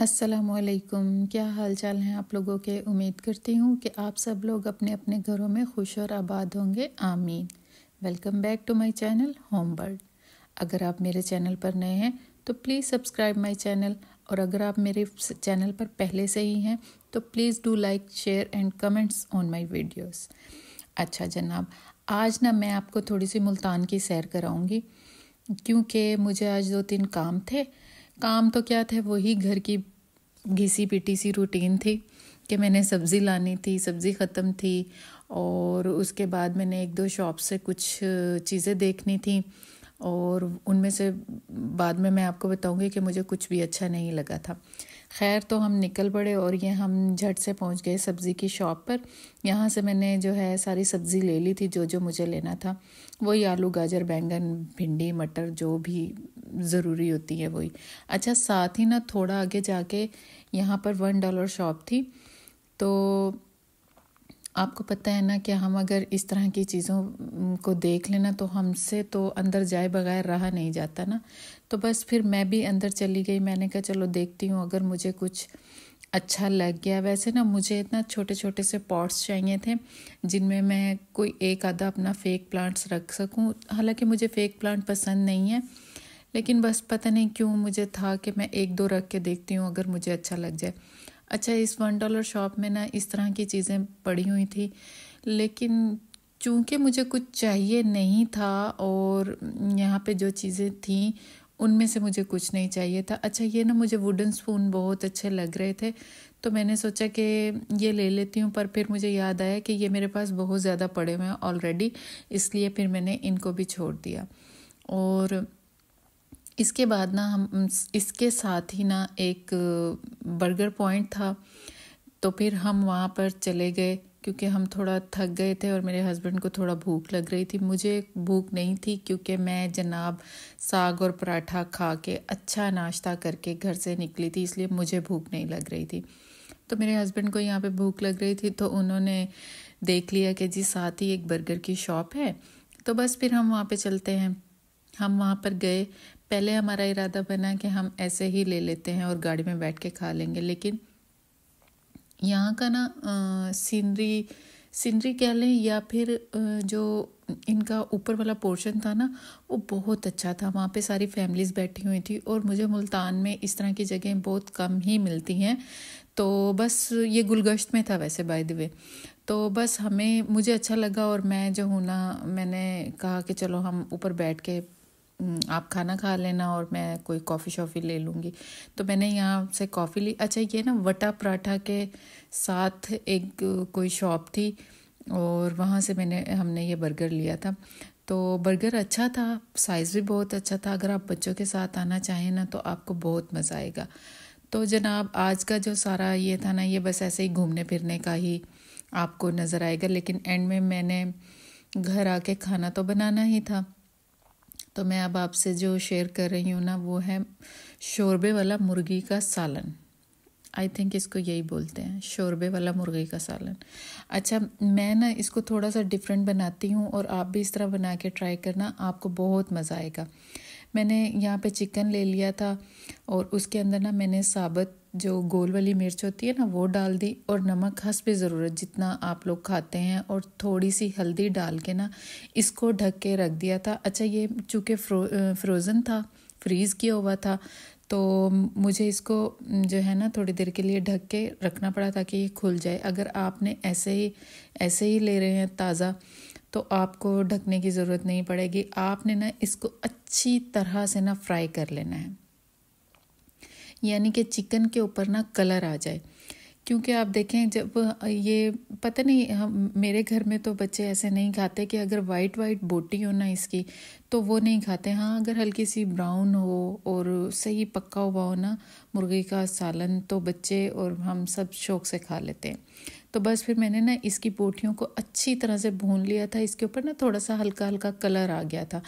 असलकुम क्या हाल चाल हैं आप लोगों के उम्मीद करती हूँ कि आप सब लोग अपने अपने घरों में खुश और आबाद होंगे आमीन welcome back to my channel Homebird अगर आप मेरे चैनल पर नए हैं तो प्लीज़ सब्सक्राइब माई चैनल और अगर आप मेरे चैनल पर पहले से ही हैं तो please do like share and comments on my videos अच्छा जनाब आज ना मैं आपको थोड़ी सी मुल्तान की सैर कराऊँगी क्योंकि मुझे आज दो तीन काम थे काम तो क्या थे वही घर की घिसी पिटी सी रूटीन थी कि मैंने सब्ज़ी लानी थी सब्ज़ी ख़त्म थी और उसके बाद मैंने एक दो शॉप से कुछ चीज़ें देखनी थी और उनमें से बाद में मैं आपको बताऊंगी कि मुझे कुछ भी अच्छा नहीं लगा था खैर तो हम निकल पड़े और ये हम झट से पहुंच गए सब्ज़ी की शॉप पर यहाँ से मैंने जो है सारी सब्ज़ी ले ली थी जो जो मुझे लेना था वही आलू गाजर बैंगन भिंडी मटर जो भी ज़रूरी होती है वही अच्छा साथ ही ना थोड़ा आगे जाके यहाँ पर वन डॉलर शॉप थी तो आपको पता है ना कि हम अगर इस तरह की चीज़ों को देख लेना तो हमसे तो अंदर जाए बगैर रहा नहीं जाता ना तो बस फिर मैं भी अंदर चली गई मैंने कहा चलो देखती हूँ अगर मुझे कुछ अच्छा लग गया वैसे ना मुझे इतना छोटे छोटे से पॉट्स चाहिए थे जिनमें मैं कोई एक आधा अपना फेक प्लांट्स रख सकूँ हालांकि मुझे फेक प्लांट पसंद नहीं है लेकिन बस पता नहीं क्यों मुझे था कि मैं एक दो रख के देखती हूँ अगर मुझे अच्छा लग जाए अच्छा इस वन डॉलर शॉप में ना इस तरह की चीज़ें पड़ी हुई थी लेकिन चूँकि मुझे कुछ चाहिए नहीं था और यहाँ पे जो चीज़ें थीं उनमें से मुझे कुछ नहीं चाहिए था अच्छा ये ना मुझे वुडन स्पून बहुत अच्छे लग रहे थे तो मैंने सोचा कि ये ले लेती हूँ पर फिर मुझे याद आया कि ये मेरे पास बहुत ज़्यादा पड़े हुए हैं ऑलरेडी इसलिए फिर मैंने इनको भी छोड़ दिया और इसके बाद ना हम इसके साथ ही ना एक बर्गर पॉइंट था तो फिर हम वहाँ पर चले गए क्योंकि हम थोड़ा थक गए थे और मेरे हस्बैंड को थोड़ा भूख लग रही थी मुझे भूख नहीं थी क्योंकि मैं जनाब साग और पराठा खा के अच्छा नाश्ता करके घर से निकली थी इसलिए मुझे भूख नहीं लग रही थी तो मेरे हस्बैंड को यहाँ पे भूख लग रही थी तो उन्होंने देख लिया कि जी साथ ही एक बर्गर की शॉप है तो बस फिर हम वहाँ पे चलते हैं हम वहाँ पर गए पहले हमारा इरादा बना कि हम ऐसे ही ले लेते हैं और गाड़ी में बैठ के खा लेंगे लेकिन यहाँ का ना सीनरी सीनरी कह लें या फिर जो इनका ऊपर वाला पोर्शन था ना वो बहुत अच्छा था वहाँ पे सारी फैमिलीज़ बैठी हुई थी और मुझे मुल्तान में इस तरह की जगह बहुत कम ही मिलती हैं तो बस ये गुलगश्त में था वैसे बाय द वे तो बस हमें मुझे अच्छा लगा और मैं जो हूँ ना मैंने कहा कि चलो हम ऊपर बैठ के हम्म, आप खाना खा लेना और मैं कोई कॉफ़ी शॉफ़ी ले लूँगी तो मैंने यहाँ से कॉफ़ी ली अच्छा ये ना वटा पराठा के साथ एक कोई शॉप थी और वहाँ से मैंने हमने ये बर्गर लिया था तो बर्गर अच्छा था साइज़ भी बहुत अच्छा था अगर आप बच्चों के साथ आना चाहें ना तो आपको बहुत मज़ा आएगा तो जनाब आज का जो सारा ये था ना ये बस ऐसे ही घूमने फिरने का ही आपको नज़र आएगा लेकिन एंड में मैंने घर आके खाना तो बनाना ही था तो मैं अब आपसे जो शेयर कर रही हूँ ना वो है शोरबे वाला मुर्गी का सालन आई थिंक इसको यही बोलते हैं शोरबे वाला मुर्गी का सालन अच्छा मैं ना इसको थोड़ा सा डिफरेंट बनाती हूँ और आप भी इस तरह बना के ट्राई करना आपको बहुत मज़ा आएगा मैंने यहाँ पे चिकन ले लिया था और उसके अंदर ना मैंने साबत जो गोल वाली मिर्च होती है ना वो डाल दी और नमक हंस पे ज़रूरत जितना आप लोग खाते हैं और थोड़ी सी हल्दी डाल के ना इसको ढक के रख दिया था अच्छा ये चूँकि फ्रो फ्रोज़न था फ्रीज़ किया हुआ था तो मुझे इसको जो है ना थोड़ी देर के लिए ढक के रखना पड़ा ताकि ये खुल जाए अगर आपने ऐसे ही ऐसे ही ले रहे हैं ताज़ा तो आपको ढकने की ज़रूरत नहीं पड़ेगी आपने ना इसको अच्छी तरह से ना फ्राई कर लेना है यानी कि चिकन के ऊपर ना कलर आ जाए क्योंकि आप देखें जब ये पता नहीं हम मेरे घर में तो बच्चे ऐसे नहीं खाते कि अगर वाइट वाइट बोटी हो ना इसकी तो वो नहीं खाते हाँ अगर हल्की सी ब्राउन हो और सही पक्का हुआ हो ना मुर्गी का सालन तो बच्चे और हम सब शौक से खा लेते हैं तो बस फिर मैंने ना इसकी पोटियों को अच्छी तरह से भून लिया था इसके ऊपर ना थोड़ा सा हल्का हल्का कलर आ गया था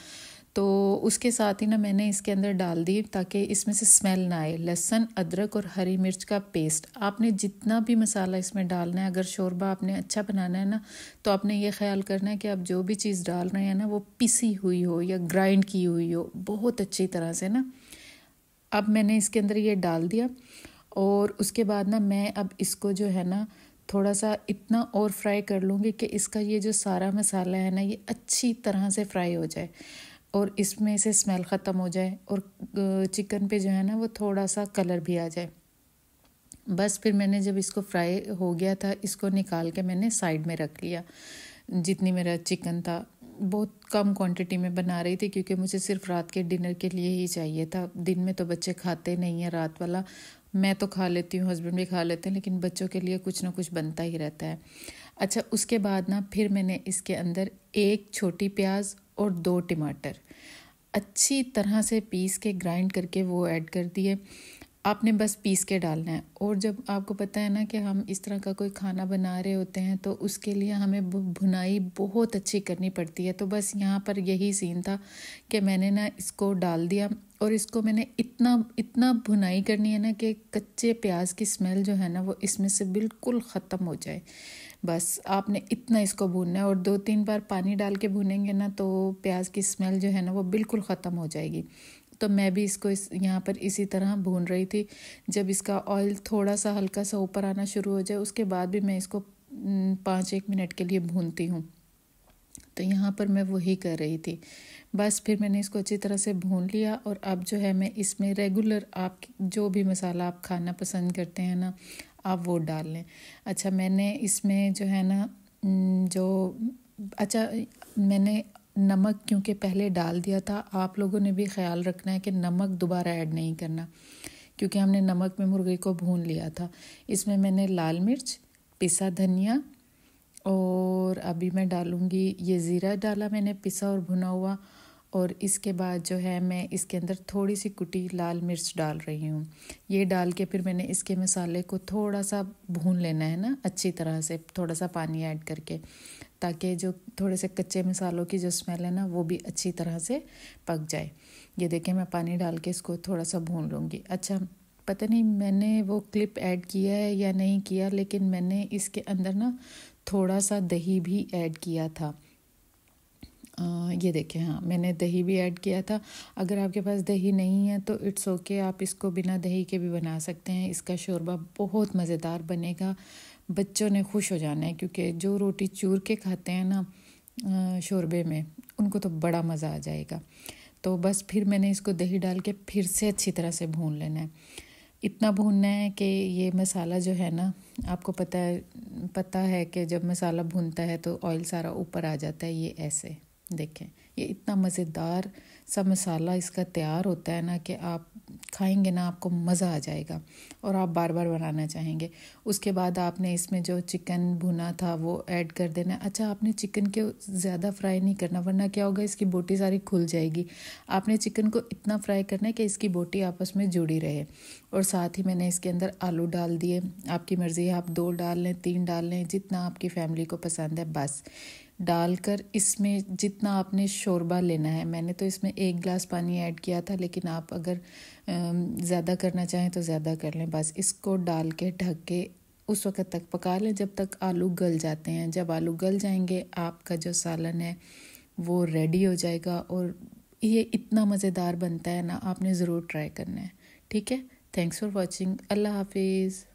तो उसके साथ ही ना मैंने इसके अंदर डाल दी ताकि इसमें से स्मेल ना आए लहसन अदरक और हरी मिर्च का पेस्ट आपने जितना भी मसाला इसमें डालना है अगर शोरबा आपने अच्छा बनाना है ना तो आपने ये ख्याल करना है कि आप जो भी चीज़ डाल रहे हैं ना वो पिसी हुई हो या ग्राइंड की हुई हो बहुत अच्छी तरह से ना अब मैंने इसके अंदर ये डाल दिया और उसके बाद ना मैं अब इसको जो है ना थोड़ा सा इतना और फ्राई कर लूँगी कि इसका ये जो सारा मसाला है ना ये अच्छी तरह से फ्राई हो जाए और इसमें से स्मेल ख़त्म हो जाए और चिकन पे जो है ना वो थोड़ा सा कलर भी आ जाए बस फिर मैंने जब इसको फ्राई हो गया था इसको निकाल के मैंने साइड में रख लिया जितनी मेरा चिकन था बहुत कम क्वांटिटी में बना रही थी क्योंकि मुझे सिर्फ रात के डिनर के लिए ही चाहिए था दिन में तो बच्चे खाते नहीं हैं रात वाला मैं तो खा लेती हूँ हस्बैंड भी खा लेते हैं लेकिन बच्चों के लिए कुछ ना कुछ बनता ही रहता है अच्छा उसके बाद ना फिर मैंने इसके अंदर एक छोटी प्याज और दो टमाटर अच्छी तरह से पीस के ग्राइंड करके वो ऐड कर दिए आपने बस पीस के डालना है और जब आपको पता है ना कि हम इस तरह का कोई खाना बना रहे होते हैं तो उसके लिए हमें भुनाई बहुत अच्छी करनी पड़ती है तो बस यहाँ पर यही सीन था कि मैंने ना इसको डाल दिया और इसको मैंने इतना इतना भुनाई करनी है ना कि कच्चे प्याज की स्मेल जो है ना वो इसमें से बिल्कुल ख़त्म हो जाए बस आपने इतना इसको भूनना है और दो तीन बार पानी डाल के भूनेंगे ना तो प्याज की स्मेल जो है ना वो बिल्कुल ख़त्म हो जाएगी तो मैं भी इसको इस यहाँ पर इसी तरह भून रही थी जब इसका ऑयल थोड़ा सा हल्का सा ऊपर आना शुरू हो जाए उसके बाद भी मैं इसको पाँच एक मिनट के लिए भूनती हूँ तो यहाँ पर मैं वही कर रही थी बस फिर मैंने इसको अच्छी तरह से भून लिया और अब जो है मैं इसमें रेगुलर आप जो भी मसाला आप खाना पसंद करते हैं ना आप वो डाल लें अच्छा मैंने इसमें जो है ना जो अच्छा मैंने नमक क्योंकि पहले डाल दिया था आप लोगों ने भी ख्याल रखना है कि नमक दोबारा ऐड नहीं करना क्योंकि हमने नमक में मुर्गे को भून लिया था इसमें मैंने लाल मिर्च पिसा धनिया और अभी मैं डालूँगी ये ज़ीरा डाला मैंने पिसा और भुना हुआ और इसके बाद जो है मैं इसके अंदर थोड़ी सी कुटी लाल मिर्च डाल रही हूँ ये डाल के फिर मैंने इसके मसाले को थोड़ा सा भून लेना है ना अच्छी तरह से थोड़ा सा पानी ऐड करके ताकि जो थोड़े से कच्चे मसालों की जो स्मेल है ना वो भी अच्छी तरह से पक जाए ये देखें मैं पानी डाल के इसको थोड़ा सा भून लूँगी अच्छा पता नहीं मैंने वो क्लिप ऐड किया है या नहीं किया लेकिन मैंने इसके अंदर ना थोड़ा सा दही भी ऐड किया था ये देखें हाँ मैंने दही भी ऐड किया था अगर आपके पास दही नहीं है तो इट्स ओके आप इसको बिना दही के भी बना सकते हैं इसका शोरबा बहुत मज़ेदार बनेगा बच्चों ने खुश हो जाना है क्योंकि जो रोटी चूर के खाते हैं ना शोरबे में उनको तो बड़ा मज़ा आ जाएगा तो बस फिर मैंने इसको दही डाल के फिर से अच्छी तरह से भून लेना है इतना भूनना है कि ये मसाला जो है ना आपको पता है पता है कि जब मसाला भूनता है तो ऑयल सारा ऊपर आ जाता है ये ऐसे देखें ये इतना मज़ेदार सा मसाला इसका तैयार होता है ना कि आप खाएंगे ना आपको मज़ा आ जाएगा और आप बार बार बनाना चाहेंगे उसके बाद आपने इसमें जो चिकन भुना था वो ऐड कर देना अच्छा आपने चिकन के ज़्यादा फ्राई नहीं करना वरना क्या होगा इसकी बोटी सारी खुल जाएगी आपने चिकन को इतना फ्राई करना है कि इसकी बोटी आपस में जुड़ी रहे और साथ ही मैंने इसके अंदर आलू डाल दिए आपकी मर्ज़ी है आप दो डाल लें तीन डाल लें जितना आपकी फैमिली को पसंद है बस डालकर इसमें जितना आपने शोरबा लेना है मैंने तो इसमें एक गिलास पानी ऐड किया था लेकिन आप अगर ज़्यादा करना चाहें तो ज़्यादा कर लें बस इसको डाल के ढक के उस वक़्त तक पका लें जब तक आलू गल जाते हैं जब आलू गल जाएंगे आपका जो सालन है वो रेडी हो जाएगा और ये इतना मज़ेदार बनता है ना आपने ज़रूर ट्राई करना है ठीक है थैंक्स फॉर वॉचिंग अल्लाह हाफिज़